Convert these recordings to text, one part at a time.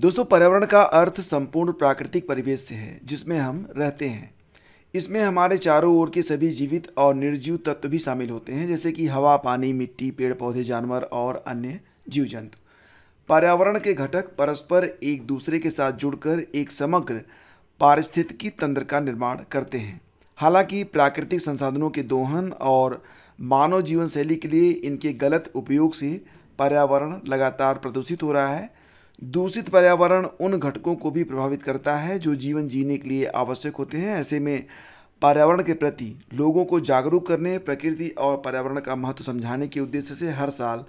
दोस्तों पर्यावरण का अर्थ संपूर्ण प्राकृतिक परिवेश से है जिसमें हम रहते हैं इसमें हमारे चारों ओर के सभी जीवित और निर्जीव तत्व भी शामिल होते हैं जैसे कि हवा पानी मिट्टी पेड़ पौधे जानवर और अन्य जीव जंतु पर्यावरण के घटक परस्पर एक दूसरे के साथ जुड़कर एक समग्र पारिस्थितिकी तंत्र का निर्माण करते हैं हालांकि प्राकृतिक संसाधनों के दोहन और मानव जीवन शैली के लिए इनके गलत उपयोग से पर्यावरण लगातार प्रदूषित हो रहा है दूषित पर्यावरण उन घटकों को भी प्रभावित करता है जो जीवन जीने के लिए आवश्यक होते हैं ऐसे में पर्यावरण के प्रति लोगों को जागरूक करने प्रकृति और पर्यावरण का महत्व समझाने के उद्देश्य से हर साल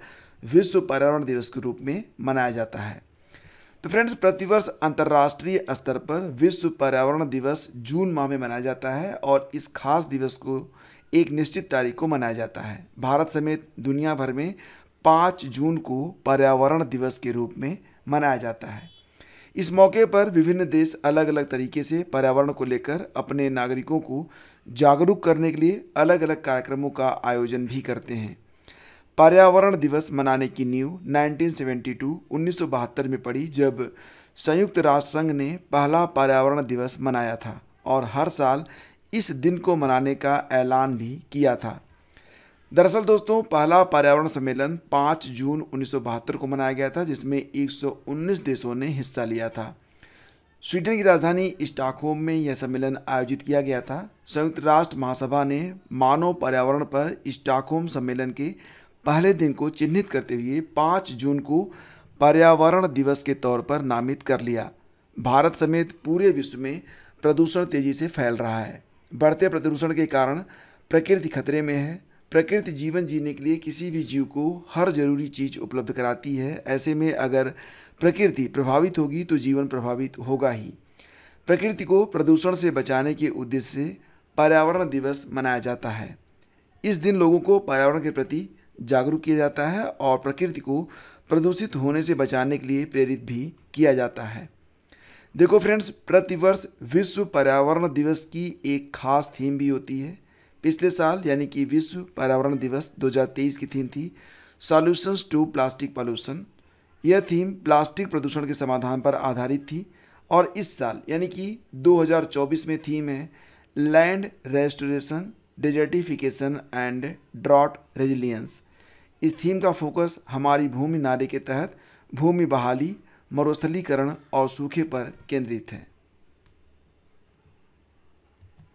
विश्व पर्यावरण दिवस के रूप में मनाया जाता है तो फ्रेंड्स प्रतिवर्ष अंतर्राष्ट्रीय स्तर पर विश्व पर्यावरण दिवस जून माह में मनाया जाता है और इस खास दिवस को एक निश्चित तारीख को मनाया जाता है भारत समेत दुनिया भर में पाँच जून को पर्यावरण दिवस के रूप में मनाया जाता है इस मौके पर विभिन्न देश अलग अलग तरीके से पर्यावरण को लेकर अपने नागरिकों को जागरूक करने के लिए अलग अलग कार्यक्रमों का आयोजन भी करते हैं पर्यावरण दिवस मनाने की नींव 1972 1972 में पड़ी जब संयुक्त राष्ट्र संघ ने पहला पर्यावरण दिवस मनाया था और हर साल इस दिन को मनाने का ऐलान भी किया था दरअसल दोस्तों पहला पर्यावरण सम्मेलन 5 जून उन्नीस को मनाया गया था जिसमें 119 देशों ने हिस्सा लिया था स्वीडन की राजधानी स्टॉकहोम में यह सम्मेलन आयोजित किया गया था संयुक्त राष्ट्र महासभा ने मानव पर्यावरण पर स्टॉकहोम सम्मेलन के पहले दिन को चिन्हित करते हुए 5 जून को पर्यावरण दिवस के तौर पर नामित कर लिया भारत समेत पूरे विश्व में प्रदूषण तेजी से फैल रहा है बढ़ते प्रदूषण के कारण प्रकृति खतरे में है प्रकृति जीवन जीने के लिए किसी भी जीव को हर जरूरी चीज़ उपलब्ध कराती है ऐसे में अगर प्रकृति प्रभावित होगी तो जीवन प्रभावित होगा ही प्रकृति को प्रदूषण से बचाने के उद्देश्य से पर्यावरण दिवस मनाया जाता है इस दिन लोगों को पर्यावरण के प्रति जागरूक किया जाता है और प्रकृति को प्रदूषित होने से बचाने के लिए प्रेरित भी किया जाता है देखो फ्रेंड्स प्रतिवर्ष विश्व पर्यावरण दिवस की एक खास थीम भी होती है पिछले साल यानी कि विश्व पर्यावरण दिवस 2023 की थीम थी सॉल्यूशंस टू प्लास्टिक पॉल्यूशन यह थीम प्लास्टिक प्रदूषण के समाधान पर आधारित थी और इस साल यानी कि 2024 में थीम है land restoration desertification and drought resilience इस थीम का फोकस हमारी भूमि नारे के तहत भूमि बहाली मरुस्थलीकरण और सूखे पर केंद्रित है